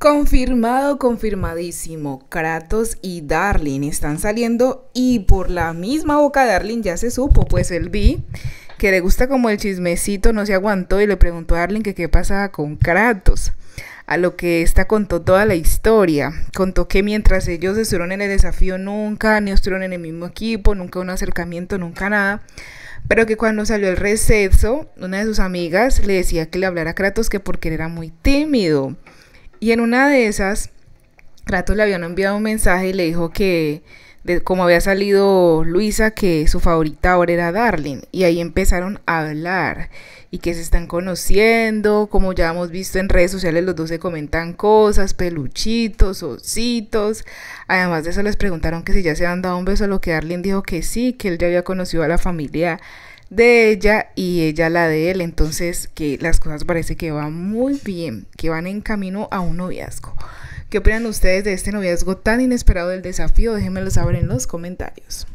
Confirmado, confirmadísimo. Kratos y Darling están saliendo y por la misma boca Darling ya se supo, pues él vi que le gusta como el chismecito, no se aguantó y le preguntó a Darling que qué pasaba con Kratos. A lo que esta contó toda la historia. Contó que mientras ellos estuvieron en el desafío nunca, ni estuvieron en el mismo equipo, nunca un acercamiento, nunca nada. Pero que cuando salió el receso, una de sus amigas le decía que le hablara a Kratos que porque era muy tímido y en una de esas, rato le habían enviado un mensaje y le dijo que, de, como había salido Luisa, que su favorita ahora era Darling. Y ahí empezaron a hablar y que se están conociendo, como ya hemos visto en redes sociales, los dos se comentan cosas, peluchitos, ositos. Además de eso les preguntaron que si ya se han dado un beso, lo que Darling dijo que sí, que él ya había conocido a la familia de ella y ella la de él. Entonces, que las cosas parece que van muy bien, que van en camino a un noviazgo. ¿Qué opinan ustedes de este noviazgo tan inesperado del desafío? Déjenmelo saber en los comentarios.